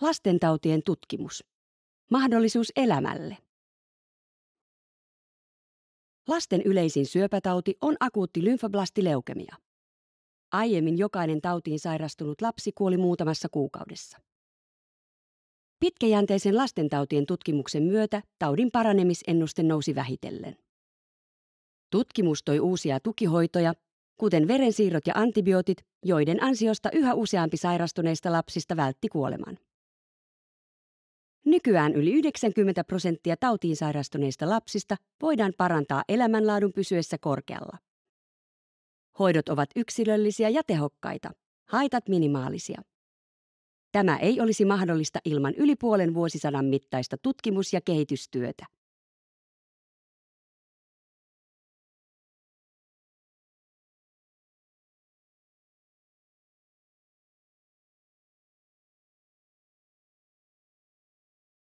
Lastentautien tutkimus. Mahdollisuus elämälle. Lasten yleisin syöpätauti on akuutti lymfoblastileukemia. Aiemmin jokainen tautiin sairastunut lapsi kuoli muutamassa kuukaudessa. Pitkäjänteisen lastentautien tutkimuksen myötä taudin paranemisennuste nousi vähitellen. Tutkimus toi uusia tukihoitoja, kuten verensiirrot ja antibiootit, joiden ansiosta yhä useampi sairastuneista lapsista vältti kuoleman. Nykyään yli 90 prosenttia tautiin sairastuneista lapsista voidaan parantaa elämänlaadun pysyessä korkealla. Hoidot ovat yksilöllisiä ja tehokkaita, haitat minimaalisia. Tämä ei olisi mahdollista ilman yli puolen vuosisadan mittaista tutkimus- ja kehitystyötä.